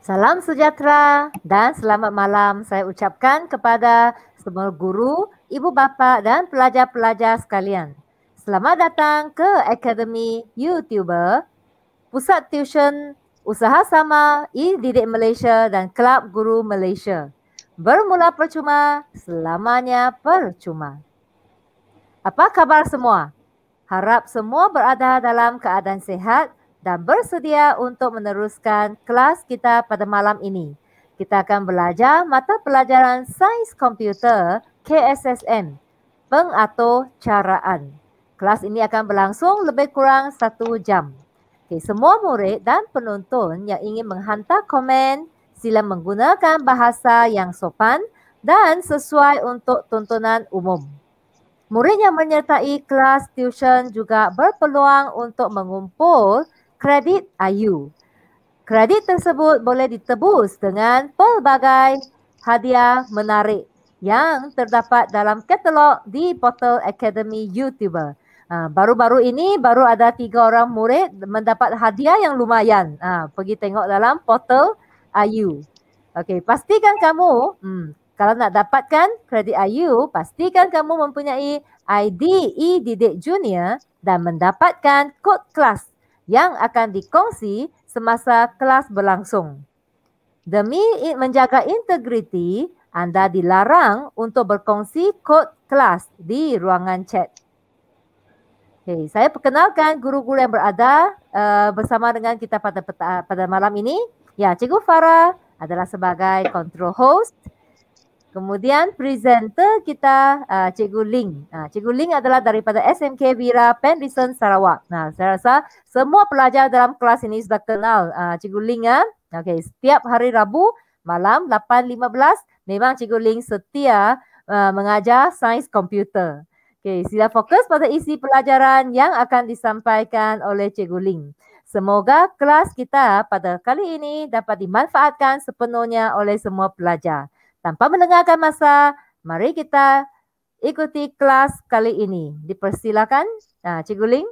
Salam sejahtera dan selamat malam saya ucapkan kepada semua guru, ibu bapa dan pelajar-pelajar sekalian. Selamat datang ke Akademi YouTuber, Pusat Tuition Usaha Sama E-Didik Malaysia dan Kelab Guru Malaysia. Bermula percuma, selamanya percuma. Apa khabar semua? Harap semua berada dalam keadaan sehat dan bersedia untuk meneruskan kelas kita pada malam ini. Kita akan belajar mata pelajaran Sains Komputer KSSM, Pengatur Caraan. Kelas ini akan berlangsung lebih kurang satu jam. Okay, semua murid dan penonton yang ingin menghantar komen, sila menggunakan bahasa yang sopan dan sesuai untuk tontonan umum. Murid yang menyertai kelas tuition juga berpeluang untuk mengumpul kredit IU. Kredit tersebut boleh ditebus dengan pelbagai hadiah menarik yang terdapat dalam katalog di Portal Academy YouTuber. Ha, baru-baru ini baru ada tiga orang murid mendapat hadiah yang lumayan. Ha, pergi tengok dalam Portal IU. Okey, pastikan kamu hmm, kalau nak dapatkan kredit IU, pastikan kamu mempunyai ID E Didik Junior dan mendapatkan kod kelas yang akan dikongsi semasa kelas berlangsung. Demi menjaga integriti, anda dilarang untuk berkongsi kod kelas di ruangan chat. Okay, saya perkenalkan guru-guru yang berada uh, bersama dengan kita pada pada malam ini. Ya, Cikgu Farah adalah sebagai control host. Kemudian presenter kita uh, Cikgu Ling. Uh, Cikgu Ling adalah daripada SMK Vira Pendison Sarawak. Nah, saya rasa semua pelajar dalam kelas ini sudah kenal uh, Cikgu Ling ya. Okey, setiap hari Rabu malam 8.15 memang Cikgu Ling setia uh, mengajar sains komputer. Okey, sila fokus pada isi pelajaran yang akan disampaikan oleh Cikgu Ling. Semoga kelas kita pada kali ini dapat dimanfaatkan sepenuhnya oleh semua pelajar. Tanpa mendengarkan masa, mari kita ikuti kelas kali ini. Dipersilakan, nah, Cikgu Ling.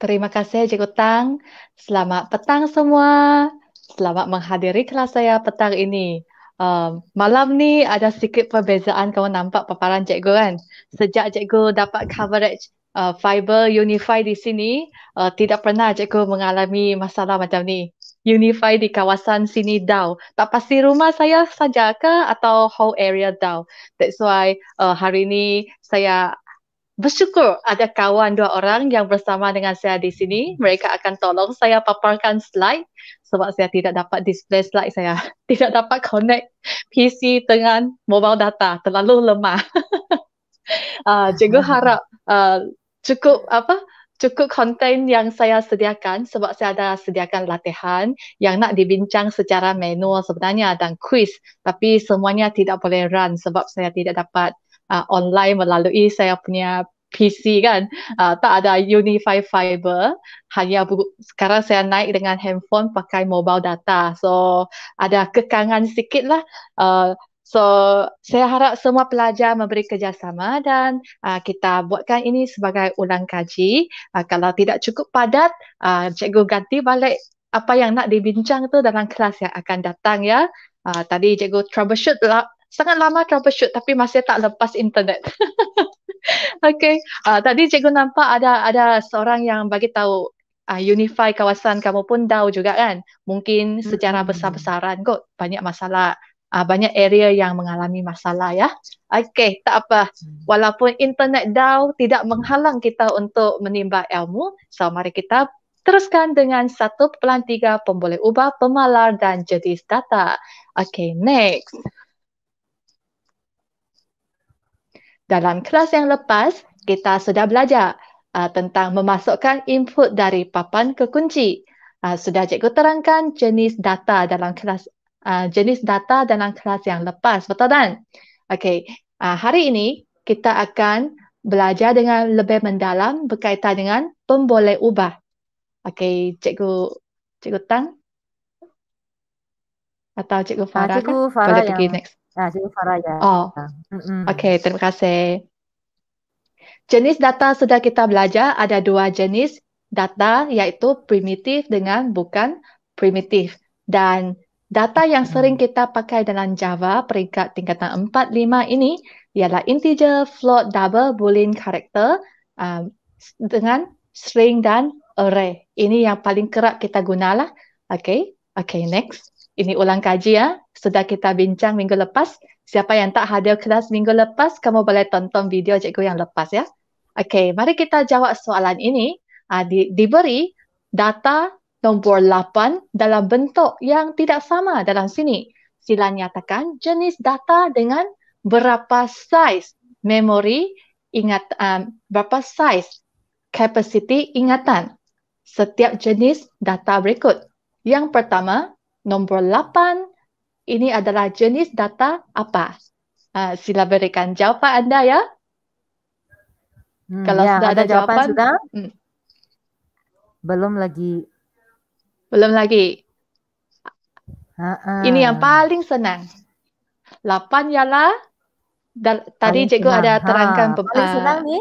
Terima kasih, Cikgu Tang. Selamat petang semua. Selamat menghadiri kelas saya petang ini. Um, malam ni ada sedikit perbezaan kamu nampak paparan cikgu kan. Sejak cikgu dapat coverage uh, fiber unify di sini, uh, tidak pernah cikgu mengalami masalah macam ni unify di kawasan sini Dao. Tak pasti rumah saya saja ke atau whole area Dao. That's why uh, hari ini saya bersyukur ada kawan dua orang yang bersama dengan saya di sini. Mereka akan tolong saya paparkan slide sebab saya tidak dapat display slide saya. Tidak dapat connect PC dengan mobile data. Terlalu lemah. uh, cikgu hmm. harap uh, cukup apa? cukup konten yang saya sediakan sebab saya ada sediakan latihan yang nak dibincang secara manual sebenarnya dan quiz tapi semuanya tidak boleh run sebab saya tidak dapat uh, online melalui saya punya PC kan uh, tak ada unified fiber hanya bu- sekarang saya naik dengan handphone pakai mobile data so ada kekangan sikit lah uh, So saya harap semua pelajar memberi kerjasama dan uh, kita buatkan ini sebagai ulang kaji. Uh, kalau tidak cukup padat, uh, cikgu ganti balik apa yang nak dibincang tu dalam kelas yang akan datang ya. Uh, tadi cikgu troubleshoot lah. Sangat lama troubleshoot tapi masih tak lepas internet. okay. Uh, tadi cikgu nampak ada ada seorang yang bagi tahu uh, unify kawasan kamu pun DAO juga kan. Mungkin secara mm-hmm. besar-besaran kot banyak masalah uh, banyak area yang mengalami masalah ya. Okey, tak apa. Hmm. Walaupun internet down tidak menghalang kita untuk menimba ilmu. So mari kita teruskan dengan 1.3 pemboleh ubah pemalar dan jenis data. Okey, next. Dalam kelas yang lepas, kita sudah belajar uh, tentang memasukkan input dari papan ke kunci. Uh, sudah cikgu terangkan jenis data dalam kelas uh, jenis data dalam kelas yang lepas. Betul kan? Okey, uh, hari ini kita akan belajar dengan lebih mendalam berkaitan dengan pemboleh ubah. Okey, cikgu cikgu Tang atau cikgu ah, Farah. Ah, cikgu kan? Farah boleh yang... pergi next. Ya, ah, cikgu Farah ya. Oh. mm Okey, terima kasih. Jenis data sudah kita belajar ada dua jenis data iaitu primitif dengan bukan primitif dan Data yang sering hmm. kita pakai dalam Java peringkat tingkatan 4-5 ini ialah integer, float, double, boolean, character um, dengan string dan array. Ini yang paling kerap kita gunalah. Okay, okay next. Ini ulang kaji ya. Sudah kita bincang minggu lepas. Siapa yang tak hadir kelas minggu lepas, kamu boleh tonton video cikgu yang lepas ya. Okay, mari kita jawab soalan ini. Uh, di, diberi data Nombor 8 dalam bentuk yang tidak sama dalam sini. Sila nyatakan jenis data dengan berapa saiz memori ingat um, berapa saiz capacity ingatan setiap jenis data berikut. Yang pertama, nombor 8 ini adalah jenis data apa? Uh, sila berikan jawapan anda ya. Hmm, Kalau ya, sudah ada, ada jawapan, jawapan sudah? Hmm. Belum lagi belum lagi. Uh-uh. Ini yang paling senang. Lapan ialah dar, tadi paling cikgu senang. ada terangkan ha, paling senang ni.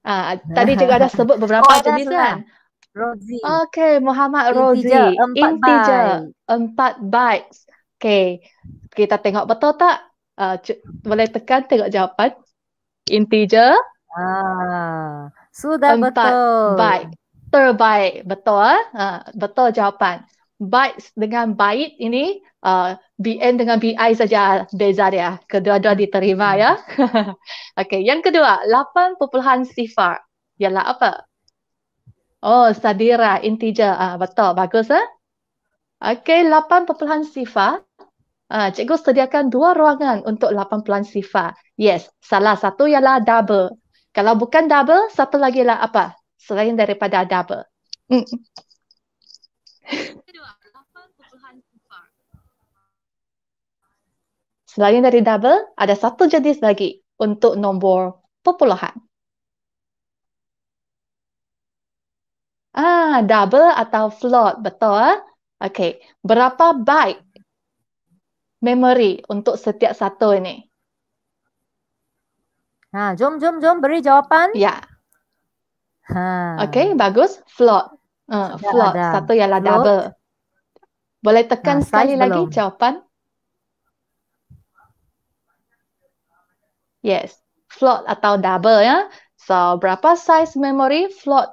Uh, tadi cikgu ada sebut beberapa oh, jenis kan. kan? Rozi. Okey, Muhammad Rozi. Integer empat bytes. Okey. Kita tengok betul tak? Uh, boleh tekan tengok jawapan. Integer. Ah, sudah betul. Empat bytes terbaik. Betul, uh, betul jawapan. Baik dengan baik ini, uh, ha, BN dengan BI saja beza dia. Kedua-dua diterima ya. Hmm. okay, yang kedua, lapan 8 sifar. Ialah apa? Oh, sadira, integer. Uh, betul, bagus ya. Eh? Okay, 8 sifar. Uh, cikgu sediakan dua ruangan untuk lapan 8 sifar. Yes, salah satu ialah double. Kalau bukan double, satu lagi ialah apa? selain daripada double, hmm. Selain dari double, ada satu jenis lagi untuk nombor perpuluhan. Ah, double atau float, betul? Okey, berapa byte memory untuk setiap satu ini? Nah, ha, jom, jom, jom beri jawapan. Ya. Yeah. Ha. Okay, bagus. Float. Uh, float. Ada. Satu ialah float. double. Boleh tekan ha, sekali belum. lagi jawapan. Yes. Float atau double ya. So, berapa size memory float?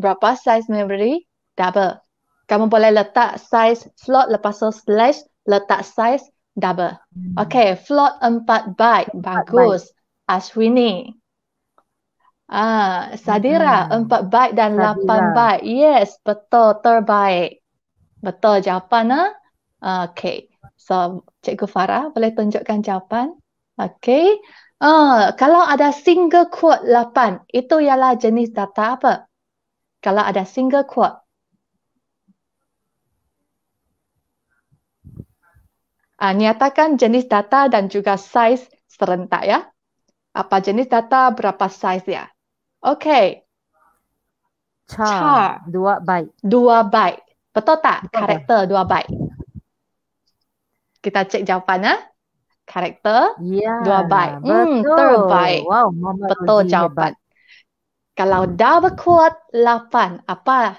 Berapa size memory double? Kamu boleh letak size float lepas tu slash letak size double. Hmm. Okay, float 4 byte. Bagus. Ashwini. Ah, Sadira, empat Hmm. baik dan lapan Sadira. baik. Yes, betul, terbaik. Betul jawapan, ah? ah. Okay, so Cikgu Farah boleh tunjukkan jawapan. Okay, ah, kalau ada single quote lapan, itu ialah jenis data apa? Kalau ada single quote. Ah, nyatakan jenis data dan juga size serentak ya. Apa jenis data, berapa saiz ya? Okay. Char. Char. Dua byte. Dua byte. Betul tak? Betul. Karakter dua byte. Kita cek jawapan ha? ya. Karakter yeah, dua byte. Hmm, betul. Hmm, terbaik. Wow, betul jawapan. Hebat. Kalau double quote lapan, apa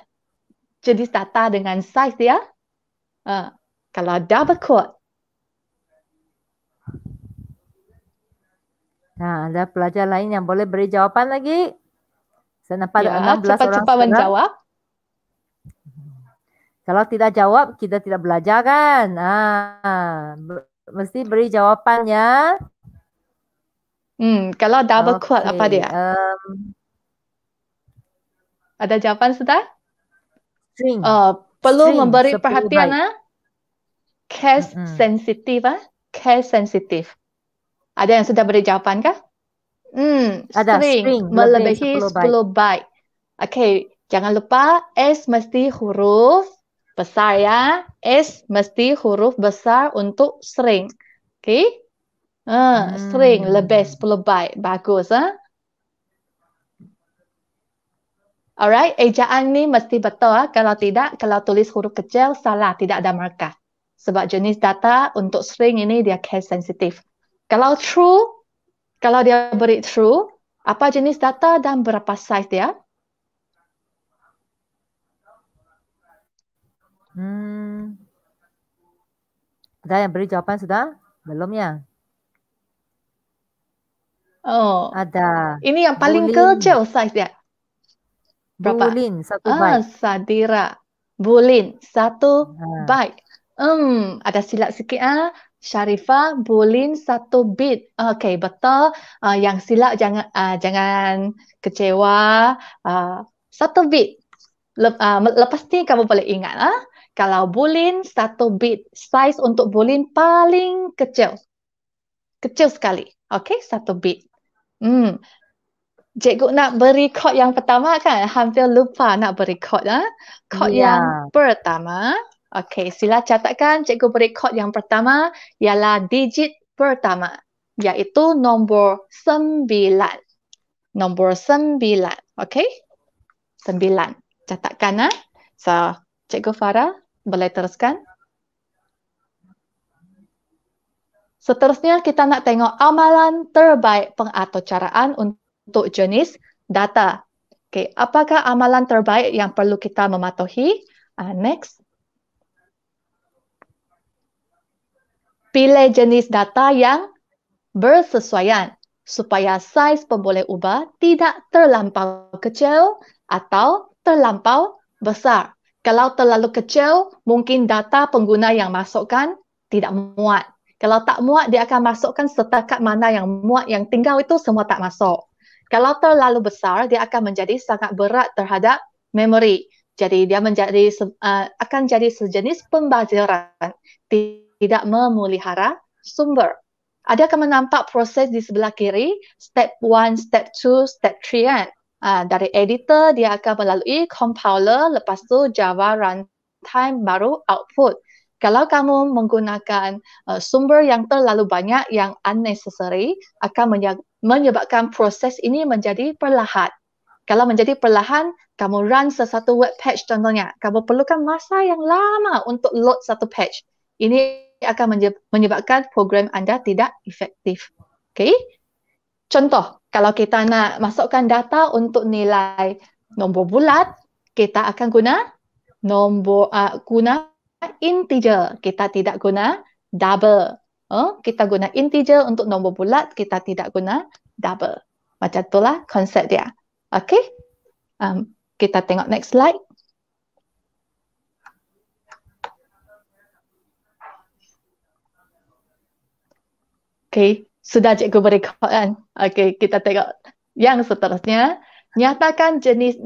jenis data dengan size dia? Uh, kalau double quote. Nah, ada pelajar lain yang boleh beri jawapan lagi? Saya nampak ya, ada 16 cepat, orang cepat cepat menjawab. Kalau tidak jawab, kita tidak belajar kan? Ah, mesti beri jawapannya. Hmm, kalau double okay. quote apa dia? Um, ada jawapan sudah? String. Uh, perlu String. memberi perhatian ah. Case mm-hmm. sensitive ah. Case sensitive. Ada yang sudah beri jawapan kah? Hmm, ada string, string melebihi 10 10 byte. Okay, jangan lupa S mesti huruf besar ya. S mesti huruf besar untuk string. Okay? Uh, hmm. String lebih 10 byte. Bagus, ha? Alright, ejaan ni mesti betul. Ha? Kalau tidak, kalau tulis huruf kecil, salah. Tidak ada markah. Sebab jenis data untuk string ini dia case sensitive. Kalau true, kalau dia breakthrough, apa jenis data dan berapa size dia? Hmm. Ada yang beri jawapan sudah? Belum ya? Oh. Ada. Ini yang paling Bulin. kecil size dia. Berapa? Bulin, satu ah, byte. Sadira. Bulin, satu ah. byte. Hmm, ada silap sikit ah. Sharifa Bolin satu bit. Okay, betul. Uh, yang silap jangan uh, jangan kecewa. Uh, satu bit. Le, uh, lepas ni kamu boleh ingat. Uh, kalau bolin satu bit. Size untuk bolin paling kecil. Kecil sekali. Okay, satu bit. Hmm. Cikgu nak beri kod yang pertama kan? Hampir lupa nak beri kod. Uh. Kod yeah. yang Pertama. Okey, sila catatkan cikgu berikut yang pertama ialah digit pertama iaitu nombor sembilan. Nombor sembilan, okey? Sembilan. Catatkan, ah. So, cikgu Farah boleh teruskan. Seterusnya, kita nak tengok amalan terbaik pengaturcaraan untuk jenis data. Okay, apakah amalan terbaik yang perlu kita mematuhi? Uh, next. pilih jenis data yang bersesuaian supaya saiz pemboleh ubah tidak terlampau kecil atau terlampau besar. Kalau terlalu kecil, mungkin data pengguna yang masukkan tidak muat. Kalau tak muat, dia akan masukkan setakat mana yang muat yang tinggal itu semua tak masuk. Kalau terlalu besar, dia akan menjadi sangat berat terhadap memori. Jadi dia menjadi uh, akan jadi sejenis pembaziran tidak memelihara sumber. Ada akan menampak proses di sebelah kiri, step 1, step 2, step 3 kan. Uh, dari editor dia akan melalui compiler, lepas tu Java runtime baru output. Kalau kamu menggunakan uh, sumber yang terlalu banyak yang unnecessary akan menyebabkan proses ini menjadi perlahan. Kalau menjadi perlahan, kamu run sesuatu web page contohnya, kamu perlukan masa yang lama untuk load satu page. Ini akan menyebabkan program anda tidak efektif. Okay? Contoh, kalau kita nak masukkan data untuk nilai nombor bulat, kita akan guna nombor uh, guna integer. Kita tidak guna double. Uh, kita guna integer untuk nombor bulat, kita tidak guna double. Macam itulah konsep dia. Okay? Um, kita tengok next slide. Okay, sudah cikgu beri kan? Okay, kita tengok yang seterusnya. Nyatakan jenis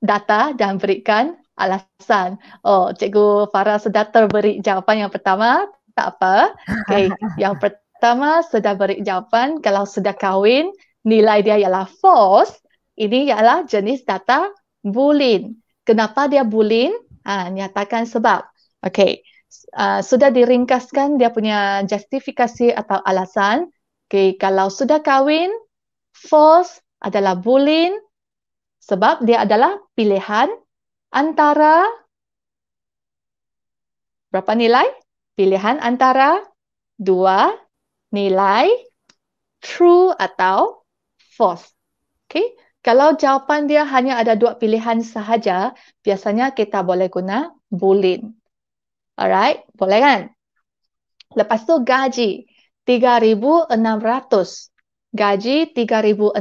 data dan berikan alasan. Oh, cikgu Farah sudah terberi jawapan yang pertama. Tak apa. Okay, yang pertama sudah beri jawapan kalau sudah kahwin, nilai dia ialah false. Ini ialah jenis data bulin. Kenapa dia bulin? Ha, nyatakan sebab. Okay, uh, sudah diringkaskan dia punya justifikasi atau alasan. Okay, kalau sudah kahwin, false adalah bullying sebab dia adalah pilihan antara berapa nilai? Pilihan antara dua nilai true atau false. Okay. Kalau jawapan dia hanya ada dua pilihan sahaja, biasanya kita boleh guna boolean. Alright, boleh kan? Lepas tu gaji 3600. Gaji 3600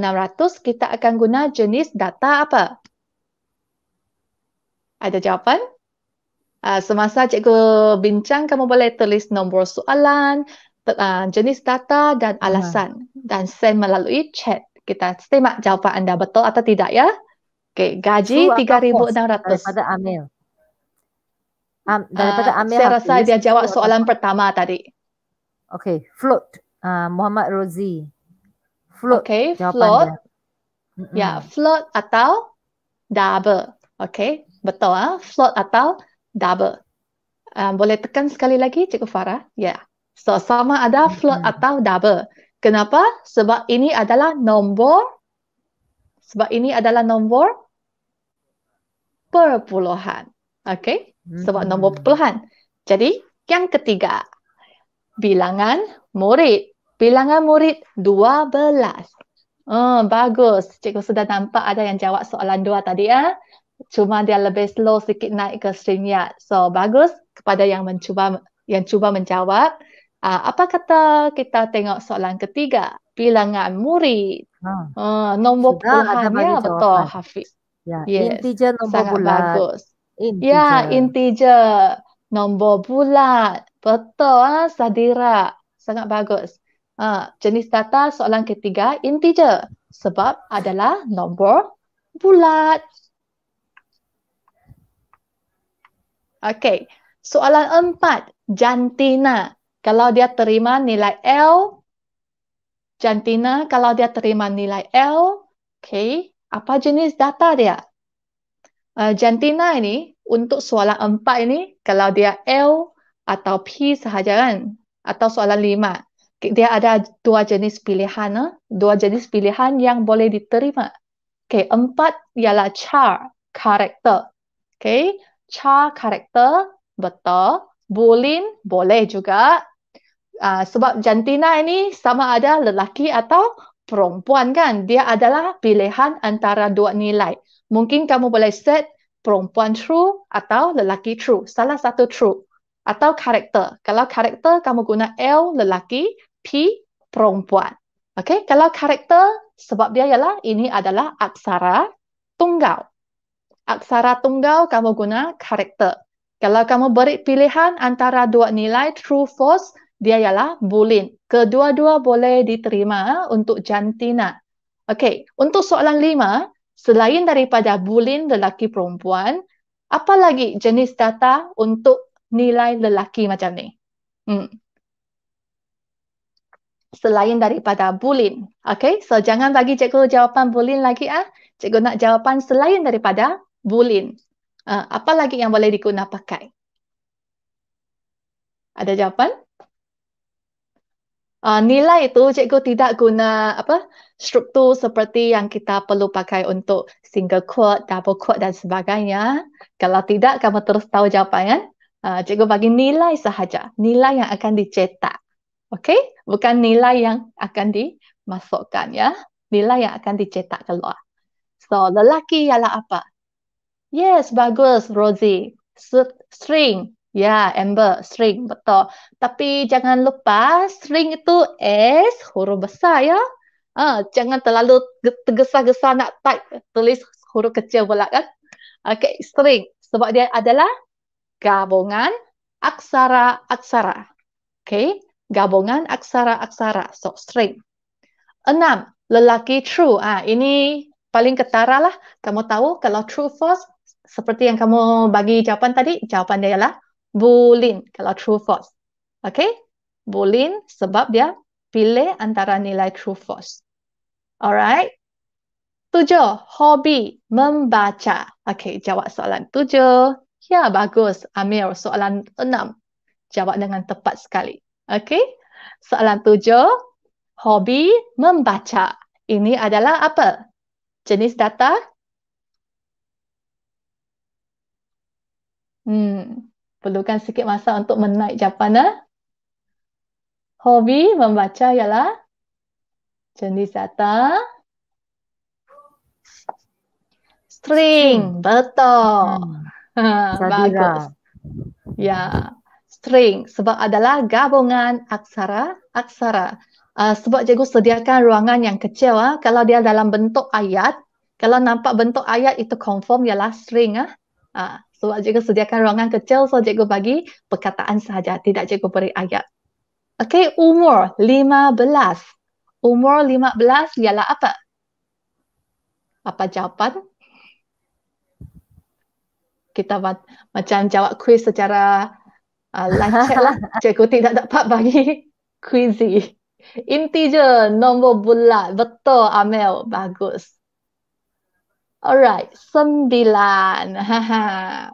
kita akan guna jenis data apa? Ada jawapan? Uh, semasa cikgu bincang kamu boleh tulis nombor soalan, uh, jenis data dan alasan uh. dan send melalui chat. Kita tembak jawapan anda betul atau tidak ya? Okay, gaji 3600 daripada Amel. Um, daripada uh, Amir saya Hafiz. rasa dia jawab soalan pertama tadi. Okay, float. Uh, Muhammad Rozi. Float. Okay, jawapan float. Ya, float atau double. Okay, betul ah, float atau double. Um, boleh tekan sekali lagi, Cikgu Farah. Ya, yeah. so sama ada float mm-hmm. atau double. Kenapa? Sebab ini adalah nombor. Sebab ini adalah nombor perpuluhan. Okay sebab nombor perpuluhan. Hmm. Jadi yang ketiga, bilangan murid. Bilangan murid 12. Oh hmm, bagus. Cikgu sudah nampak ada yang jawab soalan dua tadi. Eh? Cuma dia lebih slow sikit naik ke StreamYard. So, bagus kepada yang mencuba yang cuba menjawab. Uh, apa kata kita tengok soalan ketiga? Bilangan murid. Uh, nombor puluhan. Ya, betul, Hafiz. Ya, yes. Integer nombor Sangat bulan. Bagus. Integer. Ya, integer. Nombor bulat. Betul, ha? Sadira. Sangat bagus. Ha, jenis data soalan ketiga, integer. Sebab adalah nombor bulat. Okey, soalan empat, jantina. Kalau dia terima nilai L, jantina kalau dia terima nilai L, okay, apa jenis data dia? uh, jantina ini untuk soalan empat ini kalau dia L atau P sahaja kan atau soalan lima dia ada dua jenis pilihan eh? dua jenis pilihan yang boleh diterima okay, empat ialah char karakter okay, char karakter betul bulin boleh juga uh, sebab jantina ini sama ada lelaki atau perempuan kan dia adalah pilihan antara dua nilai mungkin kamu boleh set perempuan true atau lelaki true, salah satu true atau karakter. Kalau karakter kamu guna L lelaki, P perempuan. Okay, kalau karakter sebab dia ialah ini adalah aksara tunggal. Aksara tunggal kamu guna karakter. Kalau kamu beri pilihan antara dua nilai true false, dia ialah boolean. Kedua-dua boleh diterima untuk jantina. Okay, untuk soalan lima, selain daripada bulin lelaki perempuan, apa lagi jenis data untuk nilai lelaki macam ni? Hmm. Selain daripada bulin. Okay, so jangan bagi cikgu jawapan bulin lagi. ah. Cikgu nak jawapan selain daripada bulin. Uh, apa lagi yang boleh digunakan pakai? Ada jawapan? uh, nilai itu cikgu tidak guna apa struktur seperti yang kita perlu pakai untuk single quote, double quote dan sebagainya. Kalau tidak, kamu terus tahu jawapannya. Uh, cikgu bagi nilai sahaja, nilai yang akan dicetak. Okey, bukan nilai yang akan dimasukkan ya. Nilai yang akan dicetak keluar. So, lelaki ialah apa? Yes, bagus, Rosie. String, Ya, Amber, string betul. Tapi jangan lupa string itu S huruf besar ya. uh, jangan terlalu tergesa-gesa nak type tulis huruf kecil pula kan. Okay, string sebab dia adalah gabungan aksara-aksara. Okay, gabungan aksara-aksara. So, string. Enam, lelaki true. Ah, uh, ini paling ketara lah. Kamu tahu kalau true false seperti yang kamu bagi jawapan tadi, jawapan dia ialah Boolean kalau true false. Okay? Boolean sebab dia pilih antara nilai true false. Alright? Tujuh, hobi membaca. Okay, jawab soalan tujuh. Ya, bagus. Amir, soalan enam. Jawab dengan tepat sekali. Okay? Soalan tujuh, hobi membaca. Ini adalah apa? Jenis data? Hmm, perlukan sikit masa untuk menaik japana. Hobi membaca ialah jenis data string. string. Hmm. Betul. Hmm. Bagus. Ya. String sebab adalah gabungan aksara aksara. Uh, sebab cikgu sediakan ruangan yang kecil ah kalau dia dalam bentuk ayat, kalau nampak bentuk ayat itu confirm ialah string ah. Uh, ha, sebab cikgu sediakan ruangan kecil, so cikgu bagi perkataan sahaja, tidak cikgu beri ayat. Okay, umur 15. Umur 15 ialah apa? Apa jawapan? Kita ma- macam jawab kuis secara uh, lancar lah. Cikgu tidak dapat bagi kuisi. Integer, nombor bulat. Betul, Amel. Bagus. Alright, sembilan.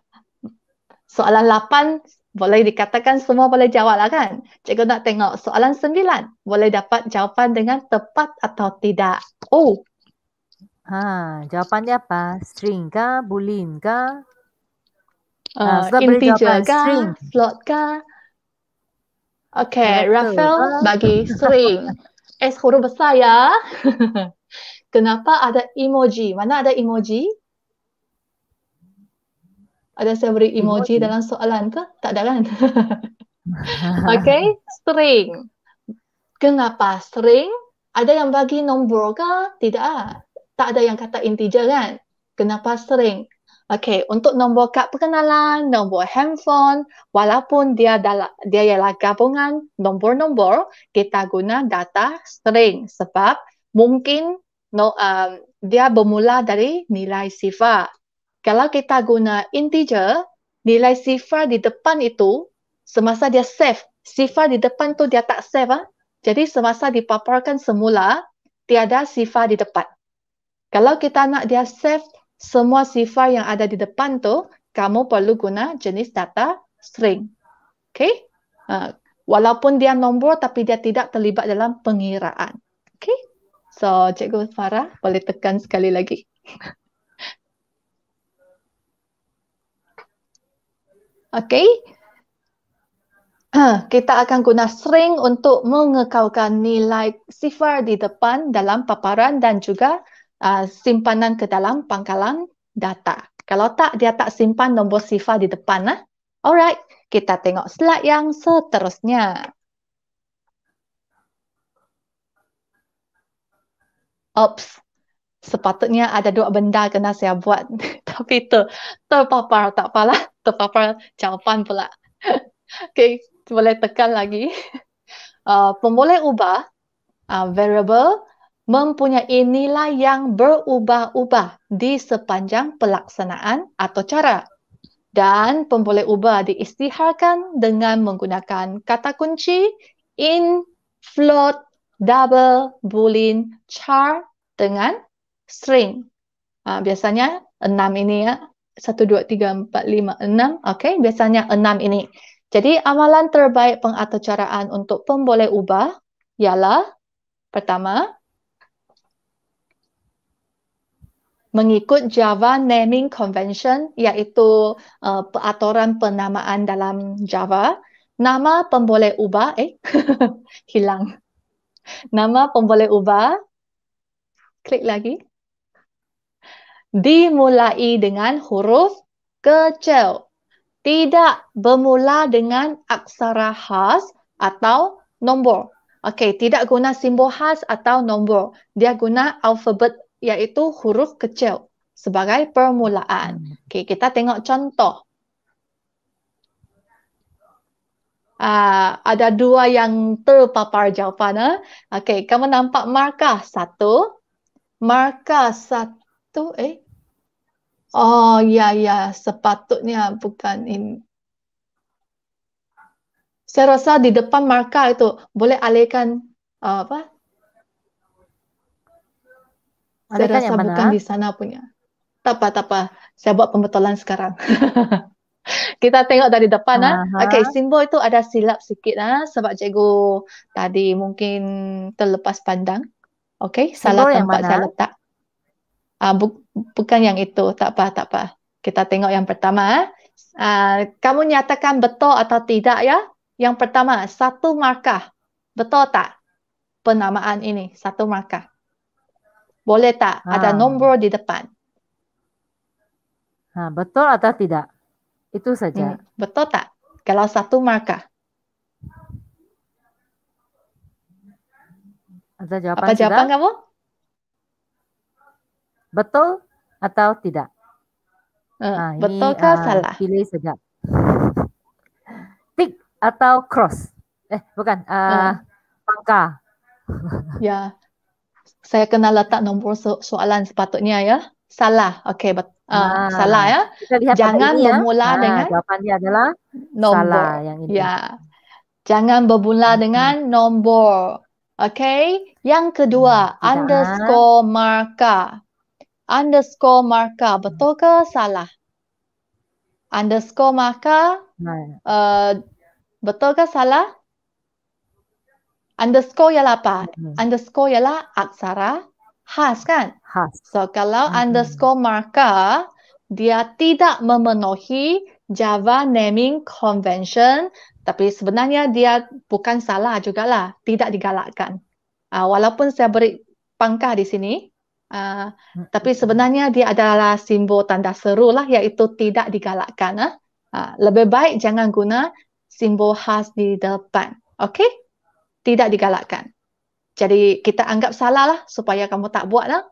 Soalan lapan boleh dikatakan semua boleh jawab lah kan? Cikgu nak tengok soalan sembilan. Boleh dapat jawapan dengan tepat atau tidak? Oh. Ha, jawapan dia apa? String ke? Boolean ke? Ha, uh, ha, integer ke? Float ke? Okay, Rafael bagi string. S eh, huruf besar ya. kenapa ada emoji? Mana ada emoji? Ada saya beri emoji, emoji. dalam soalan ke? Tak ada kan? okay, string. Kenapa string? Ada yang bagi nombor ke? Tidak. Tak ada yang kata integer kan? Kenapa string? Okay, untuk nombor kad perkenalan, nombor handphone, walaupun dia adalah, dia ialah gabungan nombor-nombor, kita guna data string sebab mungkin no uh, dia bermula dari nilai sifar. Kalau kita guna integer, nilai sifar di depan itu semasa dia save, sifar di depan tu dia tak save ah. Jadi semasa dipaparkan semula, tiada sifar di depan. Kalau kita nak dia save semua sifar yang ada di depan tu, kamu perlu guna jenis data string. Okay? Uh, ah, walaupun dia nombor tapi dia tidak terlibat dalam pengiraan. Okay? So, Cikgu Farah boleh tekan sekali lagi. Okay. Kita akan guna string untuk mengekalkan nilai sifar di depan dalam paparan dan juga uh, simpanan ke dalam pangkalan data. Kalau tak, dia tak simpan nombor sifar di depan. Lah. Alright, kita tengok slide yang seterusnya. Ops, sepatutnya ada dua benda kena saya buat tapi tu ter, terpapar tak apalah terpapar jawapan pula okay boleh tekan lagi uh, pemboleh ubah uh, variable mempunyai nilai yang berubah-ubah di sepanjang pelaksanaan atau cara dan pemboleh ubah diisytiharkan dengan menggunakan kata kunci in float double boolean char dengan string. Ha, biasanya enam ini ya. satu dua tiga empat lima enam. Okay, biasanya enam ini. Jadi amalan terbaik pengaturcaraan untuk pemboleh ubah ialah pertama, mengikut Java Naming Convention iaitu uh, peraturan penamaan dalam Java. Nama pemboleh ubah, eh, hilang. Nama pun boleh ubah. Klik lagi. Dimulai dengan huruf kecil. Tidak bermula dengan aksara khas atau nombor. Okey, tidak guna simbol khas atau nombor. Dia guna alfabet iaitu huruf kecil sebagai permulaan. Okey, kita tengok contoh. Ah, ada dua yang terpapar jawapan. Eh? Okey, kamu nampak markah satu. Markah satu, eh? Oh, ya, ya. Sepatutnya bukan ini. Saya rasa di depan markah itu boleh alihkan uh, apa? Saya rasa bukan di sana punya. Tak apa, tak apa. Saya buat pembetulan sekarang. kita tengok dari depan ah. uh Okey, simbol itu ada silap sikit ah sebab cikgu tadi mungkin terlepas pandang. Okey, salah tempat saya letak. Ah bu- bukan yang itu, tak apa, tak apa. Kita tengok yang pertama ah. Uh, kamu nyatakan betul atau tidak ya? Yang pertama, satu markah. Betul tak? Penamaan ini, satu markah. Boleh tak? Ha. Ada ah. nombor di depan. Ha, betul atau tidak? Itu saja. Hmm. Betul tak? Kalau satu markah. Ada jawaban Apa jawaban kamu? Betul atau tidak? Uh, eh, nah, ha, betul ini, kah uh, ah, salah? Pilih saja. Tick atau cross? Eh, bukan. Uh, ah, uh. Eh. Pangka. Ya. Saya kena letak nombor so- soalan sepatutnya ya. Salah. Okey, betul. Uh, nah, ah, salah ya. Jangan ya. bermula ya. dengan jawapan dia adalah nombor. salah yang ini. Ya. Jangan bermula hmm. dengan nombor. Okay. Yang kedua, hmm, Tidak. underscore ah. marka. Underscore marka. Betul ke salah? Underscore marka. Nah. Uh, betul ke salah? Underscore ialah apa? Hmm. Underscore ialah aksara khas kan? Khas. So kalau mm-hmm. underscore marka dia tidak memenuhi Java naming convention tapi sebenarnya dia bukan salah juga lah, tidak digalakkan. Uh, walaupun saya beri pangkah di sini uh, tapi sebenarnya dia adalah simbol tanda seru lah iaitu tidak digalakkan. Eh? Uh, lebih baik jangan guna simbol khas di depan. Okay? Tidak digalakkan. Jadi kita anggap salah lah supaya kamu tak buat lah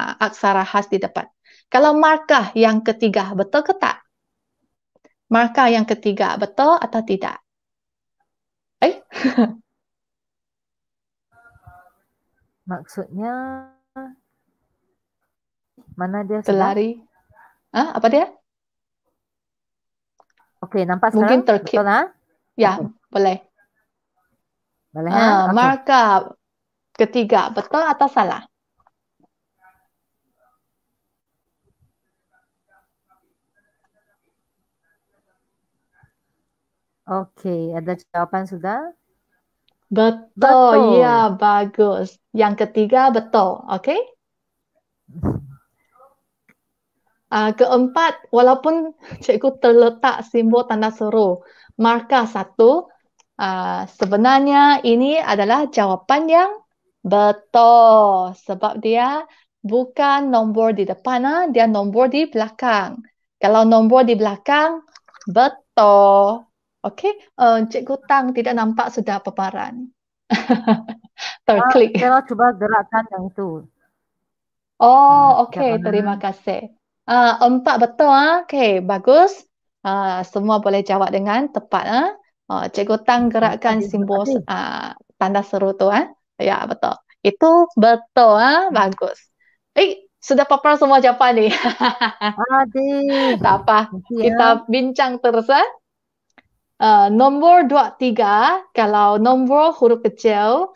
aksara khas di depan. Kalau markah yang ketiga betul ke tak? Markah yang ketiga betul atau tidak? Eh? Maksudnya mana dia Selari? Ah, apa dia? Okey, nampak sekarang. Mungkin terkip. Ha? Ya, okay. boleh. Boleh. Ah, ha, ha? Okay. markah ketiga betul atau salah? Okay, ada jawapan sudah? Betul. Ya, betul. Ya, bagus. Yang ketiga betul, okay? Uh, ah, keempat, walaupun cikgu terletak simbol tanda seru, markah satu, uh, sebenarnya ini adalah jawapan yang Betul. Sebab dia bukan nombor di depan, ah, dia nombor di belakang. Kalau nombor di belakang, betul. Okey, uh, eh, Cikgu Tang tidak nampak sudah peparan. Terklik. Saya ah, cuba gerakkan yang itu. Oh, hmm, okey. Terima kasih. Uh, ah, empat betul. Ah. Okey, bagus. Uh, semua boleh jawab dengan tepat. Ah. Uh, Cikgu Tang hmm, gerakkan simbol uh, tanda seru tu. Ah. Ya, betul. Itu betul, ha? Hmm. bagus. Eh, sudah paparan semua jawapan nih. Aduh. Tak apa. Ya. Kita bincang terus. Ha? Uh, nombor dua tiga, kalau nombor huruf kecil,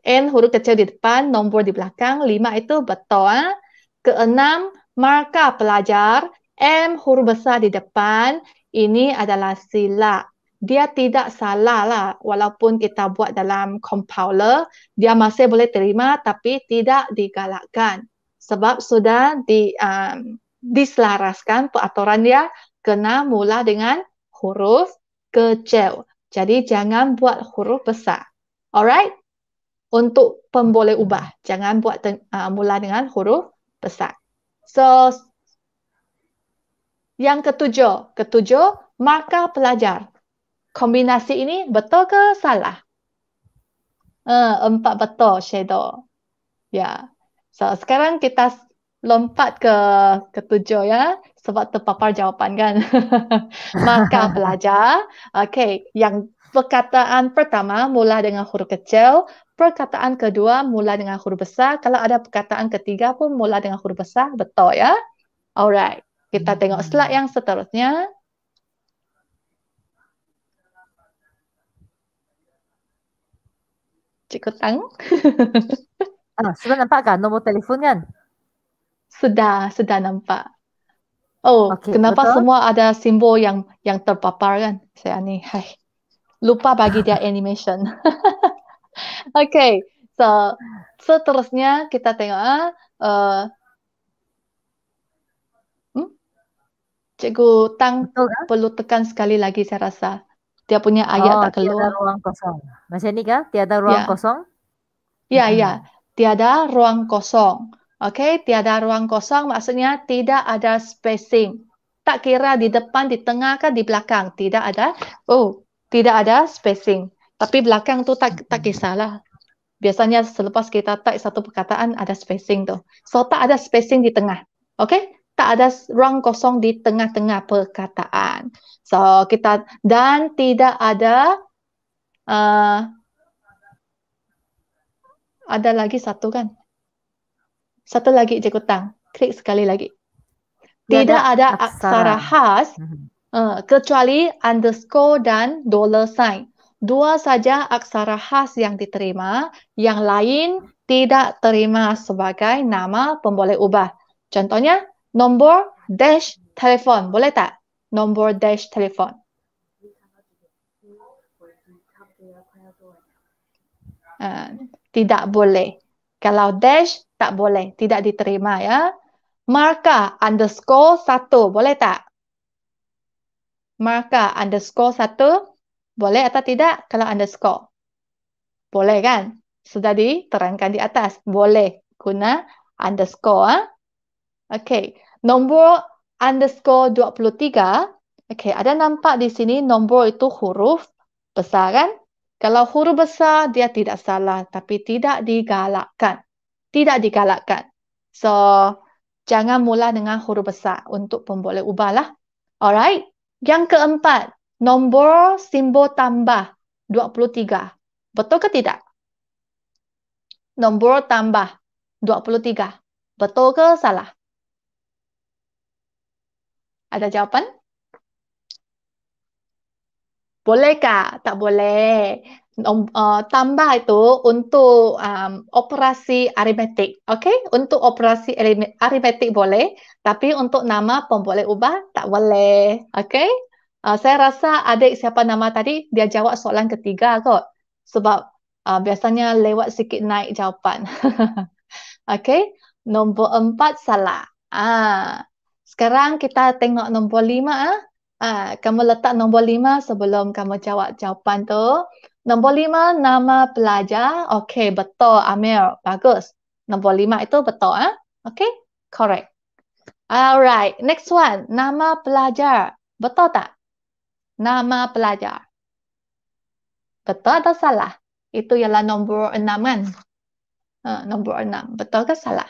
N huruf kecil di depan, nombor di belakang, lima itu betul. Ha? Keenam, markah pelajar, M huruf besar di depan, ini adalah silap dia tidak salah lah walaupun kita buat dalam compiler dia masih boleh terima tapi tidak digalakkan sebab sudah di um, diselaraskan peraturan dia kena mula dengan huruf kecil jadi jangan buat huruf besar alright untuk pemboleh ubah jangan buat ten, uh, mula dengan huruf besar so yang ketujuh ketujuh markah pelajar kombinasi ini betul ke salah? Uh, empat betul shadow. Ya. Yeah. So sekarang kita lompat ke ketujuh ya sebab terpapar jawapan kan. Maka belajar. Okey, yang perkataan pertama mula dengan huruf kecil, perkataan kedua mula dengan huruf besar. Kalau ada perkataan ketiga pun mula dengan huruf besar, betul ya? Alright. Kita tengok slide hmm. yang seterusnya. Cikgu Tang. ah, sudah nampak kan nombor telefon kan? Sudah, sudah nampak. Oh, okay, kenapa betul? semua ada simbol yang yang terpapar kan? Saya ni, hai. Lupa bagi dia animation. okay, so seterusnya kita tengok. Uh, hmm? Cikgu Tang betul, ah. perlu tekan sekali lagi saya rasa dia punya oh, ayat oh, tak keluar. Tiada ruang kosong. Macam ni kah? Tiada ruang ya. kosong? Ya, hmm. ya. Tiada ruang kosong. Okay, tiada ruang kosong maksudnya tidak ada spacing. Tak kira di depan, di tengah ke di belakang. Tidak ada. Oh, tidak ada spacing. Tapi belakang tu tak tak kisahlah. Biasanya selepas kita type satu perkataan ada spacing tu. So tak ada spacing di tengah. Okay? Tak ada ruang kosong di tengah-tengah perkataan. So kita dan tidak ada uh, ada lagi satu kan? Satu lagi je kutang. Klik sekali lagi. Tidak ada aksara khas mhm. uh, kecuali underscore dan dollar sign. Dua saja aksara khas yang diterima, yang lain tidak terima sebagai nama pemboleh ubah. Contohnya Nombor dash telefon. Boleh tak? Nombor dash telefon. Uh, tidak boleh. Kalau dash, tak boleh. Tidak diterima ya. Marka underscore satu. Boleh tak? Marka underscore satu. Boleh atau tidak kalau underscore? Boleh kan? Sudah diterangkan di atas. Boleh guna underscore. Ha? Okey, nombor underscore 23. Okey, ada nampak di sini nombor itu huruf besar kan? Kalau huruf besar, dia tidak salah tapi tidak digalakkan. Tidak digalakkan. So, jangan mula dengan huruf besar untuk pemboleh lah. Alright. Yang keempat, nombor simbol tambah 23. Betul ke tidak? Nombor tambah 23. Betul ke salah? Ada jawapan? Boleh kah? Tak boleh. Um, uh, tambah itu untuk um, operasi aritmetik. Okay? Untuk operasi aritmetik boleh, tapi untuk nama pun boleh ubah? Tak boleh. Okay? Uh, saya rasa adik siapa nama tadi, dia jawab soalan ketiga kot. Sebab uh, biasanya lewat sikit naik jawapan. okay? Nombor empat salah. Ah. Sekarang kita tengok nombor lima. Ah. Ah, kamu letak nombor lima sebelum kamu jawab jawapan tu. Nombor lima, nama pelajar. Okey, betul Amir. Bagus. Nombor lima itu betul. Ah. Okey, correct. Alright, next one. Nama pelajar. Betul tak? Nama pelajar. Betul atau salah? Itu ialah nombor enam kan? Uh, nombor enam. Betul ke salah?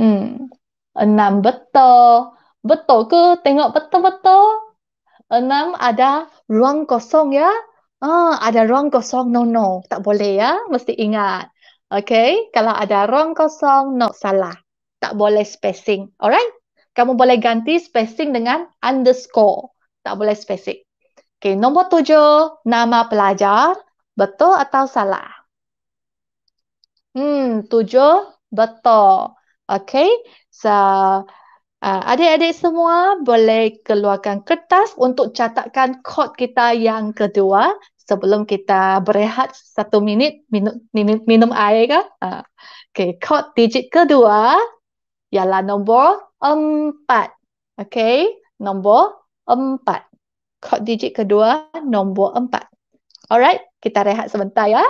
Hmm. Enam betul. Betul ke? Tengok betul-betul. Enam ada ruang kosong ya. Ah, ada ruang kosong. No, no. Tak boleh ya. Mesti ingat. Okay. Kalau ada ruang kosong, no. Salah. Tak boleh spacing. Alright. Kamu boleh ganti spacing dengan underscore. Tak boleh spacing. Okay. Nombor tujuh. Nama pelajar. Betul atau salah? Hmm. Tujuh. Betul. Okay, so uh, adik-adik semua boleh keluarkan kertas untuk catatkan kod kita yang kedua sebelum kita berehat satu minit minum, minum air ke. Uh, okay, kod digit kedua ialah nombor empat. Okay, nombor empat. Kod digit kedua nombor empat. Alright, kita rehat sebentar ya.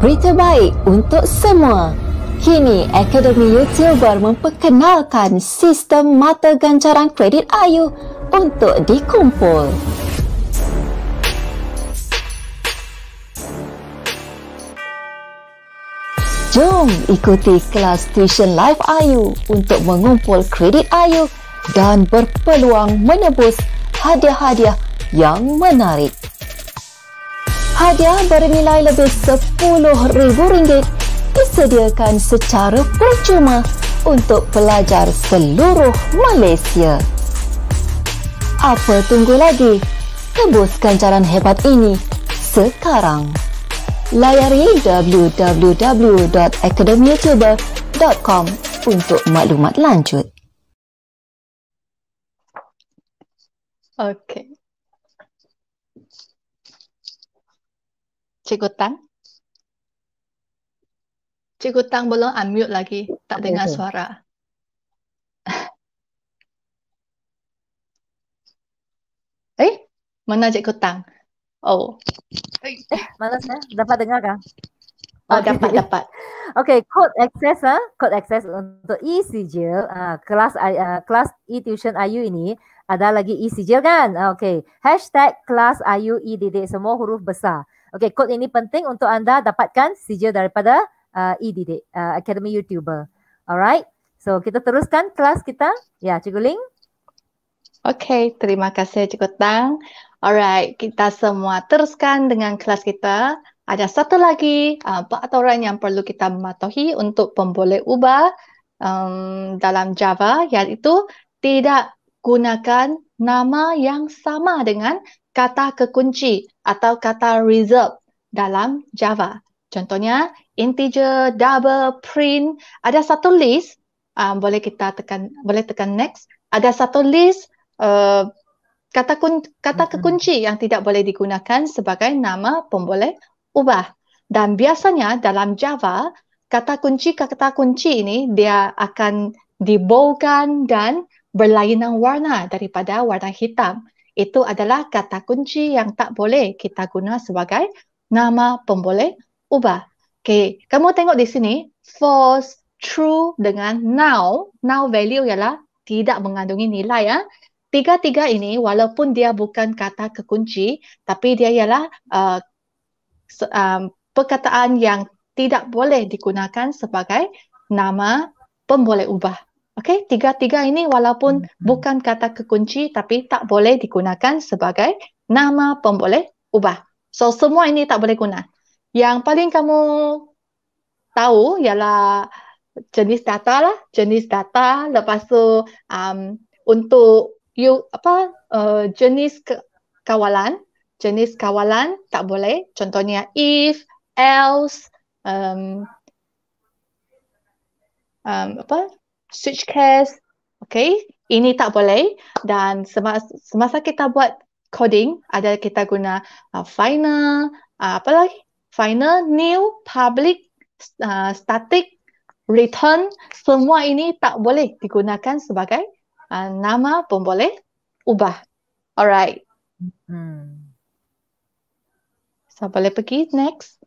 berita baik untuk semua. Kini, Akademi YouTuber memperkenalkan sistem mata ganjaran kredit Ayu untuk dikumpul. Jom ikuti kelas tuition live Ayu untuk mengumpul kredit Ayu dan berpeluang menebus hadiah-hadiah yang menarik hadiah bernilai lebih RM10,000 disediakan secara percuma untuk pelajar seluruh Malaysia. Apa tunggu lagi? Tebuskan jalan hebat ini sekarang. Layari www.academyoutuber.com untuk maklumat lanjut. Okay. Cikgu Tang. Cikgu Tang belum unmute lagi, tak okay. dengar suara. eh, mana Cikgu Tang? Oh. Eh, mana saya? Dapat dengar kah? Oh, okay. dapat, dapat. Okay, code access ah, huh? code access untuk e-sijil. Ah, uh, kelas uh, kelas e-tuition Ayu ini ada lagi e-sijil kan? Okay, hashtag kelas IU e semua huruf besar. Okay, kod ini penting untuk anda dapatkan sijil daripada uh, EDD, uh, Academy YouTuber. Alright, so kita teruskan kelas kita. Ya, yeah, Cikgu Ling. Okey, terima kasih Cikgu Tang. Alright, kita semua teruskan dengan kelas kita. Ada satu lagi uh, peraturan yang perlu kita mematuhi untuk pemboleh ubah um, dalam Java iaitu tidak gunakan nama yang sama dengan kata kekunci atau kata reserve dalam Java. Contohnya, integer, double, print. Ada satu list, um, boleh kita tekan, boleh tekan next. Ada satu list uh, kata, kun, kata kekunci yang tidak boleh digunakan sebagai nama pemboleh ubah. Dan biasanya dalam Java, kata kunci-kata kunci ini dia akan dibolkan dan berlainan warna daripada warna hitam itu adalah kata kunci yang tak boleh kita guna sebagai nama pemboleh ubah. Okay, kamu tengok di sini, false, true dengan now, now value ialah tidak mengandungi nilai ya. Tiga-tiga ini walaupun dia bukan kata kekunci, tapi dia ialah uh, um, perkataan yang tidak boleh digunakan sebagai nama pemboleh ubah. Okey, tiga-tiga ini walaupun hmm, hmm. bukan kata kekunci tapi tak boleh digunakan sebagai nama pemboleh ubah. So semua ini tak boleh guna. Yang paling kamu tahu ialah jenis data lah, jenis data lepas tu um, untuk you apa uh, jenis ke- kawalan, jenis kawalan tak boleh. Contohnya if, else, um, um, apa switch case, Okay, ini tak boleh. Dan semasa, semasa kita buat coding, ada kita guna uh, final, uh, apa lagi? Final, new, public, uh, static, return. Semua ini tak boleh digunakan sebagai uh, nama pun boleh ubah. Alright. Hmm. so, boleh pergi next.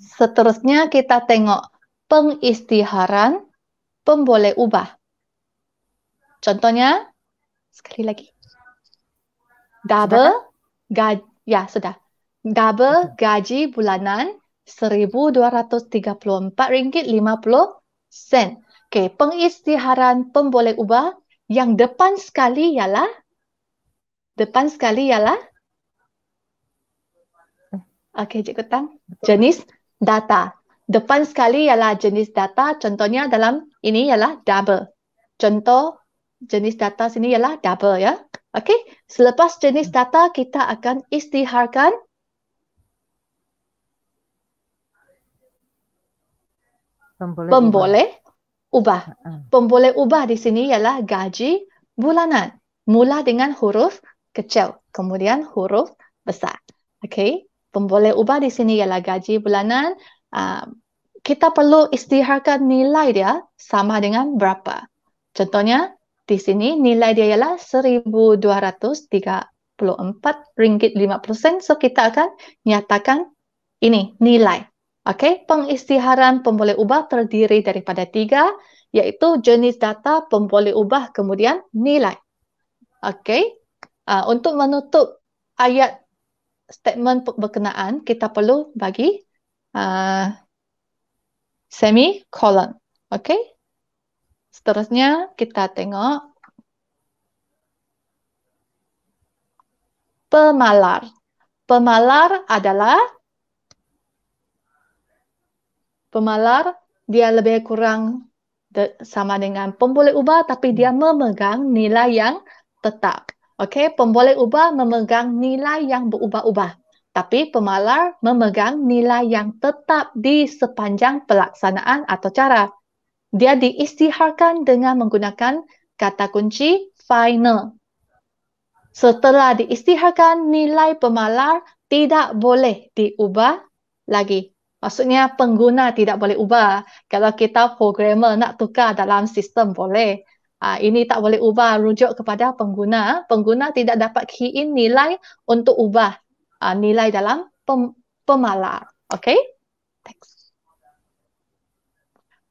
Seterusnya kita tengok pengistiharan pemboleh ubah. Contohnya, sekali lagi. Double gaji, ya sudah. Double gaji bulanan seribu dua ratus tiga puluh empat ringgit lima puluh sen. Okay, pengistiharan pemboleh ubah yang depan sekali ialah depan sekali ialah eh. okay, cikgu tang jenis data Depan sekali ialah jenis data. Contohnya dalam ini ialah double. Contoh jenis data sini ialah double ya. Okey. Selepas jenis data kita akan istiharkan. Pemboleh, pemboleh ubah. ubah. Pemboleh ubah di sini ialah gaji bulanan. Mula dengan huruf kecil. Kemudian huruf besar. Okey. Pemboleh ubah di sini ialah gaji bulanan. Ah, kita perlu istiharkan nilai dia sama dengan berapa. Contohnya, di sini nilai dia ialah RM1,234.50. So, kita akan nyatakan ini nilai. Okay, pengistiharan pemboleh ubah terdiri daripada tiga, iaitu jenis data pemboleh ubah kemudian nilai. Okay, uh, ah, untuk menutup ayat statement berkenaan, kita perlu bagi uh, semicolon. Okay. Seterusnya kita tengok pemalar. Pemalar adalah pemalar dia lebih kurang sama dengan pemboleh ubah tapi dia memegang nilai yang tetap. Okey, pemboleh ubah memegang nilai yang berubah-ubah tapi pemalar memegang nilai yang tetap di sepanjang pelaksanaan atau cara. Dia diistiharkan dengan menggunakan kata kunci final. Setelah diistiharkan nilai pemalar tidak boleh diubah lagi. Maksudnya pengguna tidak boleh ubah. Kalau kita programmer nak tukar dalam sistem boleh. Ha, ini tak boleh ubah rujuk kepada pengguna. Pengguna tidak dapat key in nilai untuk ubah uh, nilai dalam pem- pemalar. Okay? Thanks.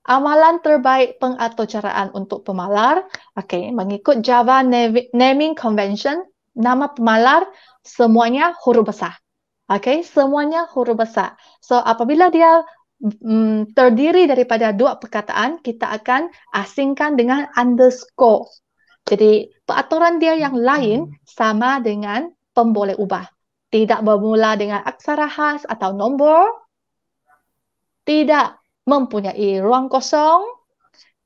Amalan terbaik pengaturcaraan untuk pemalar. Okay, mengikut Java Naming Convention, nama pemalar semuanya huruf besar. Okay, semuanya huruf besar. So, apabila dia mm, terdiri daripada dua perkataan, kita akan asingkan dengan underscore. Jadi, peraturan dia yang lain sama dengan pemboleh ubah tidak bermula dengan aksara khas atau nombor, tidak mempunyai ruang kosong,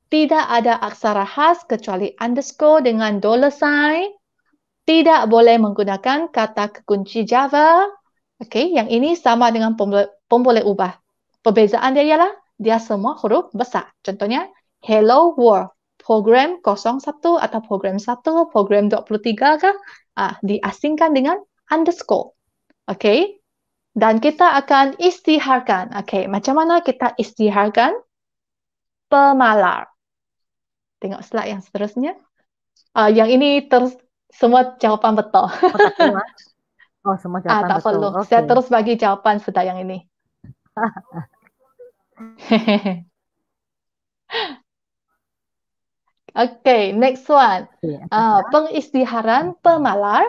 tidak ada aksara khas kecuali underscore dengan dollar sign, tidak boleh menggunakan kata kekunci Java. Okey, yang ini sama dengan pemboleh ubah. Perbezaan dia ialah dia semua huruf besar. Contohnya, hello world, program 01 atau program 1, program 23 kah? Ah, diasingkan dengan underscore. Oke. Okay? Dan kita akan istiharkan. Oke, okay, macam mana kita istiharkan? Pemalar. Tengok slide yang seterusnya. Uh, yang ini terus semua jawapan betul. Oh, ah. Oh, semua jawaban ah, tak betul. perlu. Okay. Saya terus bagi jawapan sudah yang ini. Oke, okay, next one. Uh, pengistiharan pemalar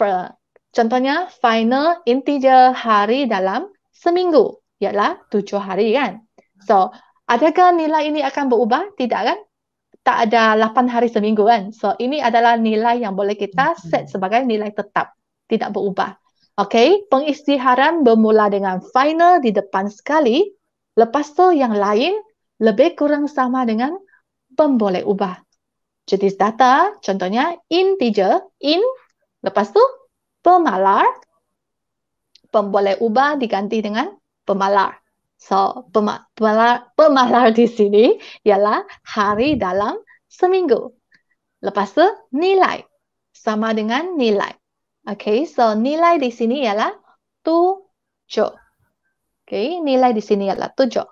per, Contohnya, final integer hari dalam seminggu ialah tujuh hari kan? So, adakah nilai ini akan berubah? Tidak kan? Tak ada lapan hari seminggu kan? So, ini adalah nilai yang boleh kita set mm-hmm. sebagai nilai tetap. Tidak berubah. Okay, pengisytiharan bermula dengan final di depan sekali. Lepas tu yang lain lebih kurang sama dengan pemboleh ubah. Jenis data, contohnya integer, in, lepas tu pemalar pemboleh ubah diganti dengan pemalar. So, pemalar, pemalar di sini ialah hari dalam seminggu. Lepas tu, nilai. Sama dengan nilai. Okay, so nilai di sini ialah tujuh. Okay, nilai di sini ialah tujuh.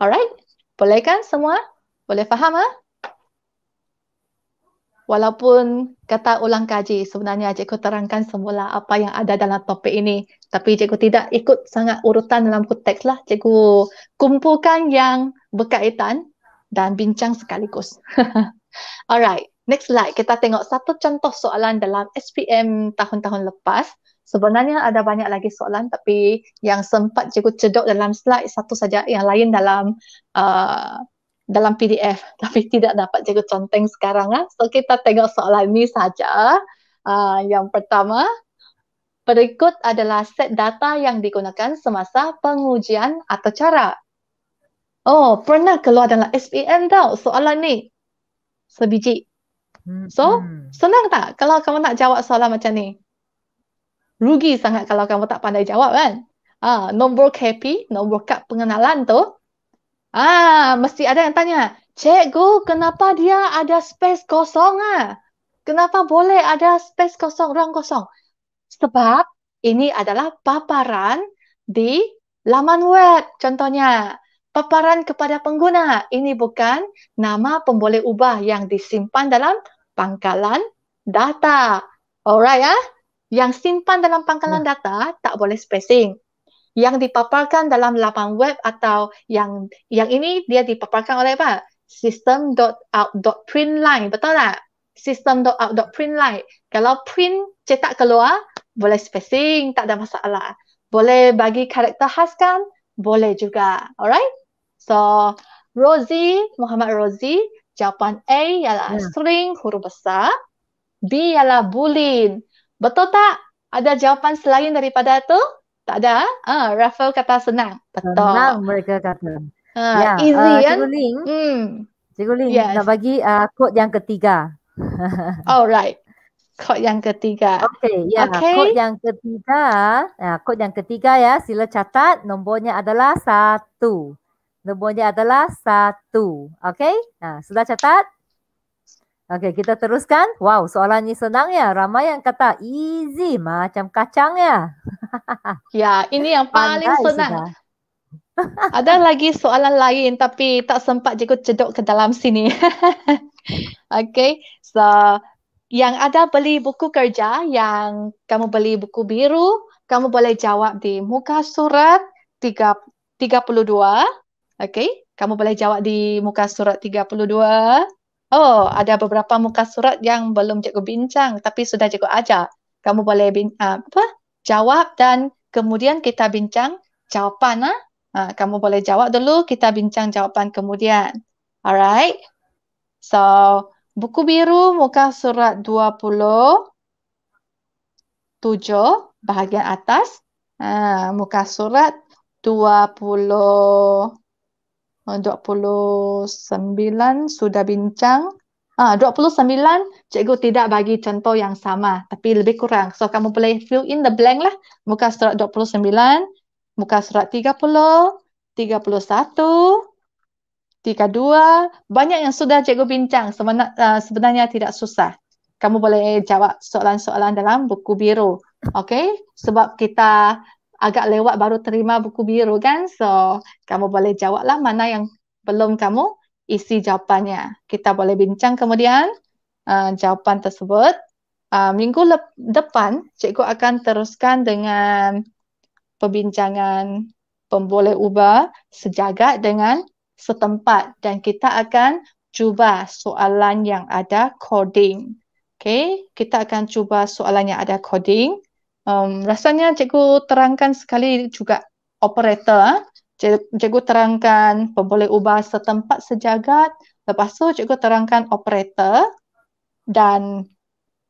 Alright, boleh kan semua? Boleh faham Ha? walaupun kata ulang kaji sebenarnya cikgu terangkan semula apa yang ada dalam topik ini tapi cikgu tidak ikut sangat urutan dalam konteks lah cikgu kumpulkan yang berkaitan dan bincang sekaligus alright next slide kita tengok satu contoh soalan dalam SPM tahun-tahun lepas sebenarnya ada banyak lagi soalan tapi yang sempat cikgu cedok dalam slide satu saja yang lain dalam uh, dalam PDF tapi tidak dapat jaga conteng sekarang ah. So kita tengok soalan ni saja. Uh, yang pertama, berikut adalah set data yang digunakan semasa pengujian atau cara. Oh, pernah keluar dalam SPM tau soalan ni. Sebiji. Hmm, so, hmm. senang tak kalau kamu nak jawab soalan macam ni? Rugi sangat kalau kamu tak pandai jawab kan? Ah, uh, nombor KP, nombor kad pengenalan tu Ah, mesti ada yang tanya. Cikgu, kenapa dia ada space kosong ah? Kenapa boleh ada space kosong, ruang kosong? Sebab ini adalah paparan di laman web contohnya. Paparan kepada pengguna. Ini bukan nama pemboleh ubah yang disimpan dalam pangkalan data. Alright ya. Yang simpan dalam pangkalan hmm. data tak boleh spacing yang dipaparkan dalam laman web atau yang yang ini dia dipaparkan oleh apa? system.out.println betul tak? system.out.println kalau print cetak keluar boleh spacing tak ada masalah boleh bagi karakter khas kan boleh juga alright so Rosie Muhammad Rosie jawapan A ialah hmm. string huruf besar B ialah boolean betul tak ada jawapan selain daripada tu tak ada. Ha, uh, Rafael kata senang. Betul. Senang mereka kata. Uh, ya, yeah. easy uh, kan? Ling, mm. Cikgu Ling yes. nak bagi uh, kod yang ketiga. Alright. Kod yang ketiga. Okay, ya. Okay. Kod yang ketiga. Ya, kod yang ketiga ya. Sila catat. Nombornya adalah satu. Nombornya adalah satu. Okay. Nah, sudah catat? Okey, kita teruskan. Wow, soalan ni senang ya. Ramai yang kata easy macam kacang ya. ya, ini yang paling Pandai senang. Sudah. Ada lagi soalan lain tapi tak sempat cikgu cedok ke dalam sini. okay, so yang ada beli buku kerja yang kamu beli buku biru, kamu boleh jawab di muka surat 32. Okay, kamu boleh jawab di muka surat 32. Oh, ada beberapa muka surat yang belum cikgu bincang tapi sudah cikgu ajar. Kamu boleh bin, ah, apa? jawab dan kemudian kita bincang jawapan. Ha? Ha, kamu boleh jawab dulu, kita bincang jawapan kemudian. Alright. So, buku biru muka surat 27 bahagian atas. Ha, muka surat 29 ah, sudah bincang. Ah, 29 cikgu tidak bagi contoh yang sama tapi lebih kurang. So kamu boleh fill in the blank lah. Muka surat 29, muka surat 30, 31, 32. Banyak yang sudah cikgu bincang Sebena, uh, ah, sebenarnya tidak susah. Kamu boleh jawab soalan-soalan dalam buku biru. Okay, sebab kita agak lewat baru terima buku biru kan. So kamu boleh jawablah mana yang belum kamu isi jawapannya. Kita boleh bincang kemudian uh, jawapan tersebut. Uh, minggu lep- depan cikgu akan teruskan dengan perbincangan pemboleh ubah sejagat dengan setempat dan kita akan cuba soalan yang ada coding. Okay, kita akan cuba soalan yang ada coding um, rasanya cikgu terangkan sekali juga operator eh. cikgu terangkan boleh ubah setempat sejagat lepas tu cikgu terangkan operator dan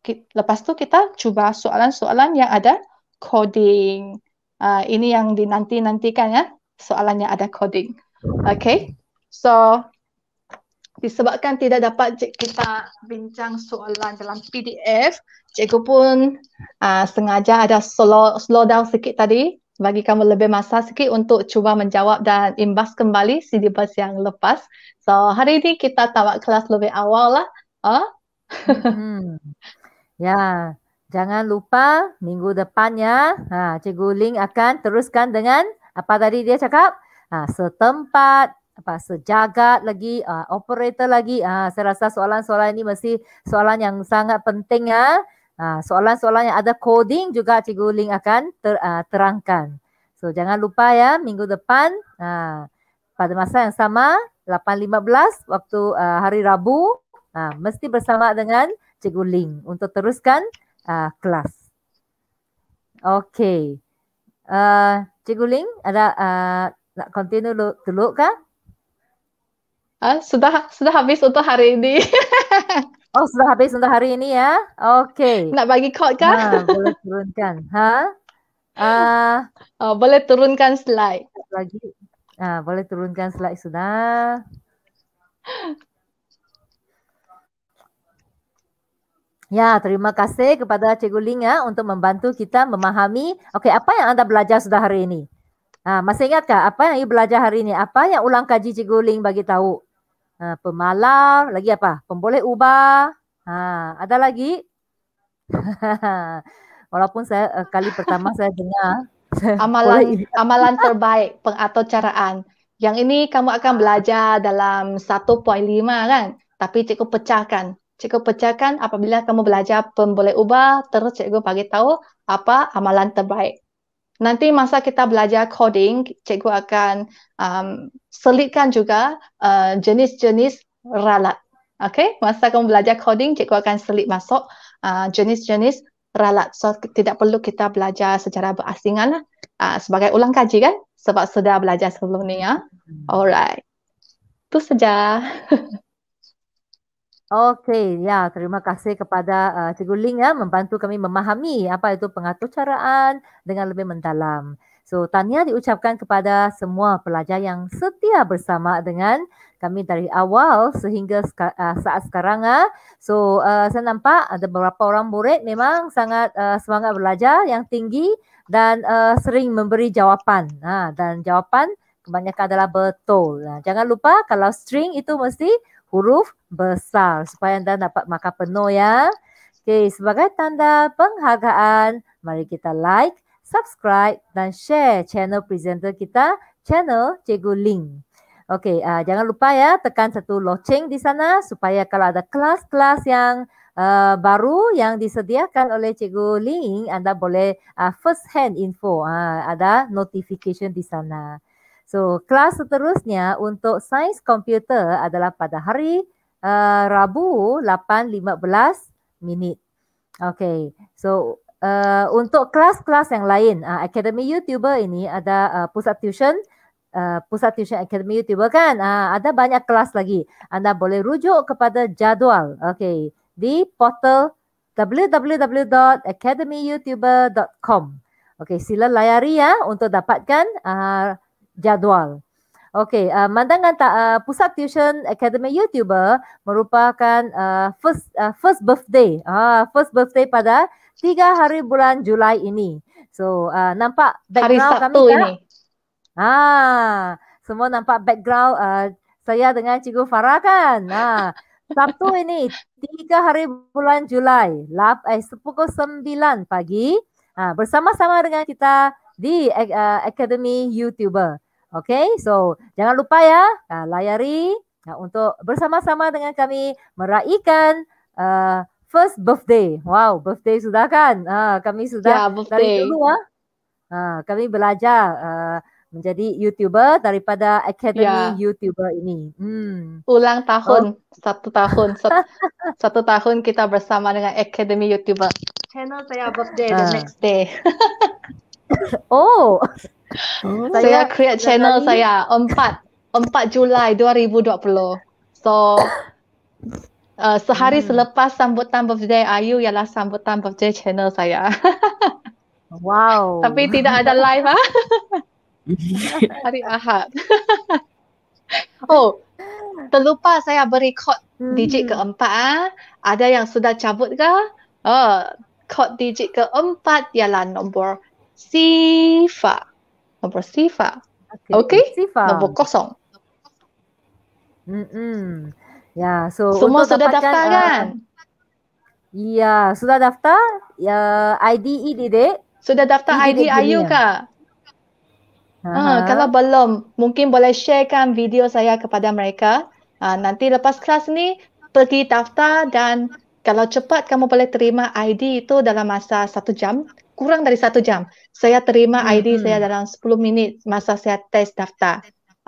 lepas tu kita cuba soalan-soalan yang ada coding uh, ini yang dinanti-nantikan ya soalan yang ada coding okay so disebabkan tidak dapat cik kita bincang soalan dalam PDF, cikgu pun uh, sengaja ada slow, slow down sikit tadi bagi kamu lebih masa sikit untuk cuba menjawab dan imbas kembali sidibus yang lepas. So hari ini kita tawak kelas lebih awal lah. Huh? Ah. Hmm. ya, jangan lupa minggu depan ya. Ha, Cikgu Ling akan teruskan dengan apa tadi dia cakap? Ha, setempat lepas tu jagat lagi, uh, operator lagi. Uh, saya rasa soalan-soalan ini mesti soalan yang sangat penting. Uh. Uh, soalan-soalan yang ada coding juga Cikgu Ling akan ter, uh, terangkan. So jangan lupa ya minggu depan uh, pada masa yang sama 8.15 waktu uh, hari Rabu uh, mesti bersama dengan Cikgu Ling untuk teruskan uh, kelas. Okay. Uh, Cikgu Ling ada uh, nak continue dulu, dulu kah? Ah, sudah sudah habis untuk hari ini. oh sudah habis untuk hari ini ya. Okey. Nak bagi kod kah? Ha, boleh turunkan. Ha? Uh, oh, boleh turunkan slide. Lagi. Ha, boleh turunkan slide sudah. Ya, terima kasih kepada Cikgu Ling ya, untuk membantu kita memahami okay, apa yang anda belajar sudah hari ini. Ah, masih ingatkah apa yang ibu belajar hari ini? Apa yang ulang kaji Cikgu Ling bagi tahu? uh, ah, pemalar, lagi apa? Pemboleh ubah. Ha, ada lagi? Walaupun saya uh, kali pertama saya dengar amalan amalan terbaik pengatur caraan. Yang ini kamu akan belajar dalam 1.5 kan? Tapi cikgu pecahkan. Cikgu pecahkan apabila kamu belajar pemboleh ubah, terus cikgu bagi tahu apa amalan terbaik. Nanti masa kita belajar coding, cikgu akan um, selitkan juga uh, jenis-jenis ralat. Okay, masa kamu belajar coding, cikgu akan selit masuk uh, jenis-jenis ralat. So, tidak perlu kita belajar secara berasingan lah. Uh, sebagai ulang kaji kan? Sebab sudah belajar sebelum ni ya. Hmm. Alright. Itu saja. Okey, ya terima kasih kepada uh, Cikgu Ling ya membantu kami memahami apa itu pengaturcaraan dengan lebih mendalam. So, tanya diucapkan kepada semua pelajar yang setia bersama dengan kami dari awal sehingga uh, saat sekarang. Uh. So, uh, saya nampak ada beberapa orang murid memang sangat uh, semangat belajar yang tinggi dan uh, sering memberi jawapan. Uh, dan jawapan kebanyakan adalah betul. Uh, jangan lupa kalau string itu mesti huruf besar supaya anda dapat markah penuh ya. Okay sebagai tanda penghargaan, mari kita like, subscribe dan share channel presenter kita, channel Cikgu Ling. Okay, uh, ah, jangan lupa ya tekan satu loceng di sana supaya kalau ada kelas-kelas yang uh, baru yang disediakan oleh Cikgu Ling, anda boleh uh, first hand info, uh, ada notification di sana. So, kelas seterusnya untuk sains komputer adalah pada hari uh, Rabu 8.15 minit. Okay. So, uh, untuk kelas-kelas yang lain, uh, Academy YouTuber ini ada uh, pusat tuition, uh, pusat tuition Academy YouTuber kan, uh, ada banyak kelas lagi. Anda boleh rujuk kepada jadual. Okay. Di portal www.academyyoutuber.com. Okay, sila layari ya untuk dapatkan uh, jadual. Okey, uh, mandangkan tak uh, pusat tuition academy YouTuber merupakan uh, first uh, first birthday. uh, first birthday pada tiga hari bulan Julai ini. So, uh, nampak background hari kami ini. Kan? Ah, semua nampak background uh, saya dengan Cikgu Farah kan. Ah, Sabtu ini tiga hari bulan Julai, lap eh pukul sembilan pagi. Ah, bersama-sama dengan kita di eh, uh, Academy YouTuber. Okay, so jangan lupa ya uh, layari uh, untuk bersama-sama dengan kami meraihkan uh, first birthday. Wow, birthday sudah kan? Uh, kami sudah yeah, dari dulu ya. Uh, kami belajar uh, menjadi YouTuber daripada Academy yeah. YouTuber ini. Hmm. Ulang tahun, oh. satu tahun. Satu, satu tahun kita bersama dengan Academy YouTuber. Channel saya birthday uh. the next day. oh, Oh, saya, saya create channel hari. saya 4 4 Julai 2020. So uh, sehari hmm. selepas sambutan birthday Ayu ialah sambutan birthday channel saya. wow. Tapi tidak ada live ah. hari Ahad. oh, terlupa saya berikod hmm. digit keempat ah. Ada yang sudah cabut ke? Oh, kod digit keempat ialah nombor sifat. Nombor sifa. Okay. Sifa. Nombor kosong. Hmm. Ya. Yeah, so semua sudah daftar uh, kan? Ya. Yeah, sudah daftar. Ya. Yeah, ID didik. Sudah daftar ID Ayu ke? Ha, kalau belum, mungkin boleh sharekan video saya kepada mereka. Ha, nanti lepas kelas ni, pergi daftar dan kalau cepat kamu boleh terima ID itu dalam masa satu jam kurang dari satu jam. Saya terima ID mm -hmm. saya dalam 10 minit masa saya tes daftar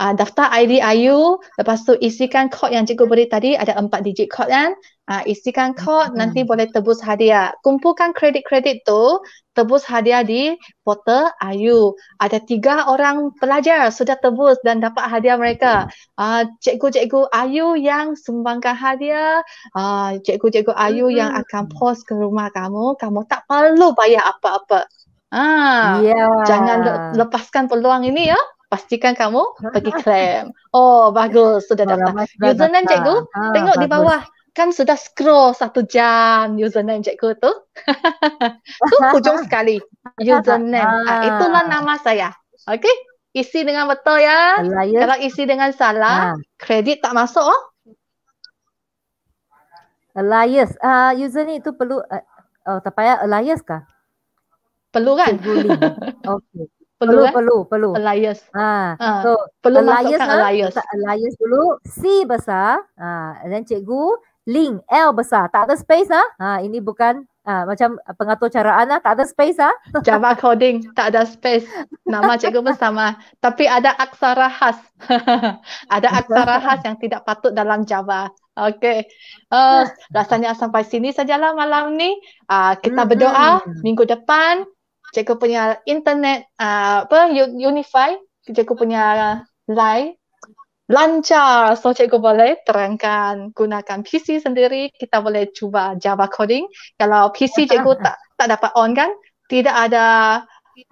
uh, daftar ID IU, lepas tu isikan kod yang cikgu beri tadi, ada empat digit kod kan. Uh, isikan kod, hmm. nanti boleh tebus hadiah. Kumpulkan kredit-kredit tu, tebus hadiah di portal IU. Ada tiga orang pelajar sudah tebus dan dapat hadiah mereka. Uh, cikgu-cikgu IU yang sumbangkan hadiah, uh, cikgu-cikgu IU hmm. yang akan post ke rumah kamu, kamu tak perlu bayar apa-apa. Ah, yeah. jangan lepaskan peluang ini ya pastikan kamu pergi claim. Oh, bagus. Sudah daftar. Username cikgu, ha, tengok bagus. di bawah. Kan sudah scroll satu jam username cikgu tu. tu hujung sekali. Username. Ha. Ha, itulah nama saya. Okey? Isi dengan betul ya. Alayah. Kalau isi dengan salah, ha. kredit tak masuk oh. Elias. Uh, user ni tu perlu, uh, oh, tak payah Elias kah? Perlu kan? Okey perlu perlu, eh? perlu perlu alias ha ah, ah, so perlu alias ha? Lah, alias alias dulu c besar ha then cikgu link l besar tak ada space ah ha? ha ini bukan ha, macam pengatur caraan lah. tak ada space ah ha? java coding tak ada space nama cikgu pun sama tapi ada aksara khas ada aksara khas yang tidak patut dalam java Okey. Uh, rasanya sampai sini sajalah malam ni. Uh, kita berdoa minggu depan cikgu punya internet uh, apa unify cikgu punya line lancar so cikgu boleh terangkan gunakan PC sendiri kita boleh cuba Java coding kalau PC ya, cikgu tak tak dapat on kan tidak ada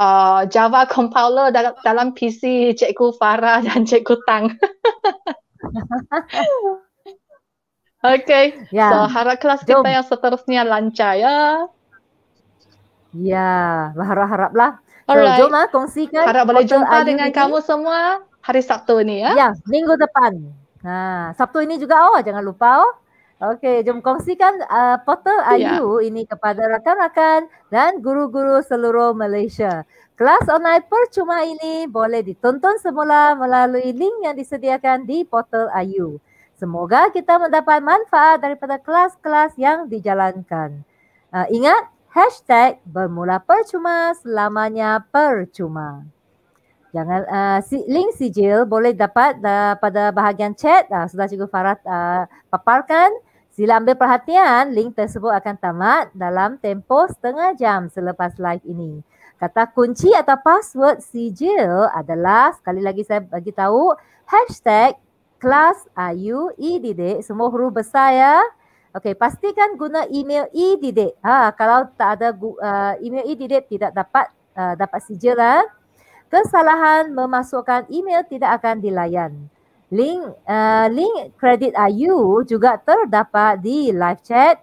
uh, Java compiler dalam, dalam PC cikgu Farah dan cikgu Tang Okay, yeah. so harap kelas kita Jom. yang seterusnya lancar ya. Ya, berharap-haraplah. Alright. So, jom lah kongsikan. Harap boleh jumpa IUD. dengan kamu semua hari Sabtu ni ya. Ya, minggu depan. Ha, Sabtu ini juga oh, jangan lupa oh. Okey, jom kongsikan uh, portal ya. Ayu ya. ini kepada rakan-rakan dan guru-guru seluruh Malaysia. Kelas online percuma ini boleh ditonton semula melalui link yang disediakan di portal Ayu. Semoga kita mendapat manfaat daripada kelas-kelas yang dijalankan. Uh, ingat, hashtag bermula percuma selamanya percuma. Jangan uh, link sijil boleh dapat uh, pada bahagian chat uh, sudah cikgu Farah uh, paparkan. Sila ambil perhatian link tersebut akan tamat dalam tempoh setengah jam selepas live ini. Kata kunci atau password sijil adalah sekali lagi saya bagi tahu hashtag kelas ayu semua huruf besar ya. Okey, pastikan guna email e-didik. Ha, kalau tak ada uh, email e-didik tidak dapat uh, dapat sijil lah. Kesalahan memasukkan email tidak akan dilayan. Link uh, link credit IU juga terdapat di live chat.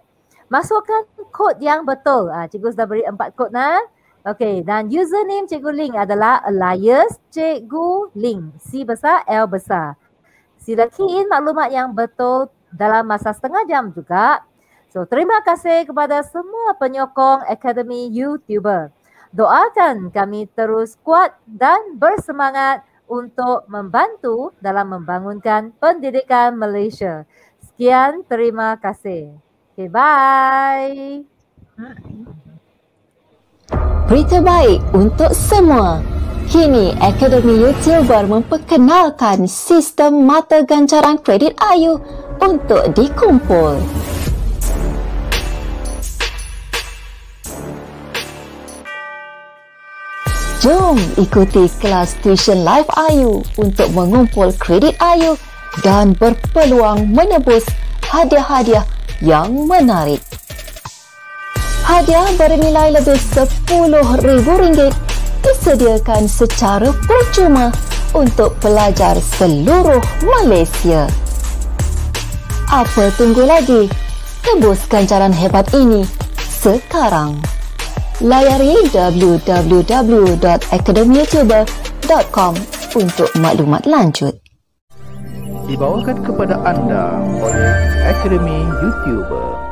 Masukkan kod yang betul. Ha, cikgu sudah beri empat kod nah. Okey, dan username Cikgu Ling adalah Elias Cikgu Ling. C besar, L besar. Sila key in maklumat yang betul dalam masa setengah jam juga. So terima kasih kepada semua penyokong Academy YouTuber. Doakan kami terus kuat dan bersemangat untuk membantu dalam membangunkan pendidikan Malaysia. Sekian, terima kasih. Okay, bye. Berita baik untuk semua. Kini, Akademi YouTuber memperkenalkan sistem mata ganjaran kredit Ayu untuk dikumpul. Jom ikuti kelas tuition live Ayu untuk mengumpul kredit Ayu dan berpeluang menebus hadiah-hadiah yang menarik. Hadiah bernilai lebih RM10,000 disediakan secara percuma untuk pelajar seluruh Malaysia. Apa tunggu lagi? Tebuskan jalan hebat ini sekarang. Layari www.academyyoutuber.com untuk maklumat lanjut. Dibawakan kepada anda oleh Academy YouTuber.